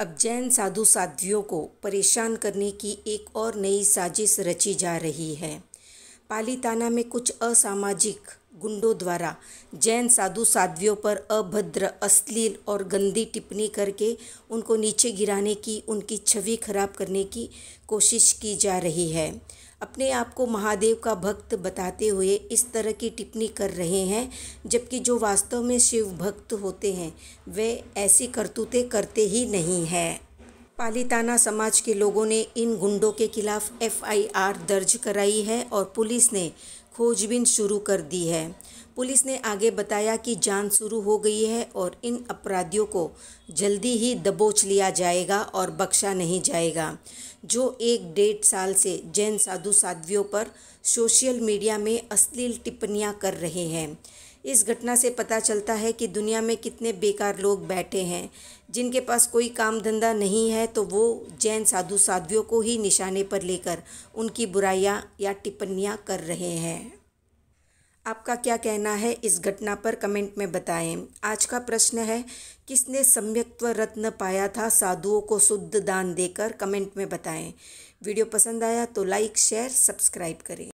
अब जैन साधु साध्वियों को परेशान करने की एक और नई साजिश रची जा रही है पालीताना में कुछ असामाजिक गुंडों द्वारा जैन साधु साध्वियों पर अभद्र अश्लील और गंदी टिप्पणी करके उनको नीचे गिराने की उनकी छवि खराब करने की कोशिश की जा रही है अपने आप को महादेव का भक्त बताते हुए इस तरह की टिप्पणी कर रहे हैं जबकि जो वास्तव में शिव भक्त होते हैं वे ऐसी करतूतें करते ही नहीं हैं पालीताना समाज के लोगों ने इन गुंडों के खिलाफ एफआईआर दर्ज कराई है और पुलिस ने खोजबीन शुरू कर दी है पुलिस ने आगे बताया कि जान शुरू हो गई है और इन अपराधियों को जल्दी ही दबोच लिया जाएगा और बख्शा नहीं जाएगा जो एक डेढ़ साल से जैन साधु साध्वियों पर सोशल मीडिया में अश्लील टिप्पणियां कर रहे हैं इस घटना से पता चलता है कि दुनिया में कितने बेकार लोग बैठे हैं जिनके पास कोई काम धंधा नहीं है तो वो जैन साधु साध्वियों को ही निशाने पर लेकर उनकी बुराइयाँ या टिप्पणियाँ कर रहे हैं आपका क्या कहना है इस घटना पर कमेंट में बताएं आज का प्रश्न है किसने सम्यक्त्व रत्न पाया था साधुओं को शुद्ध दान देकर कमेंट में बताएं वीडियो पसंद आया तो लाइक शेयर सब्सक्राइब करें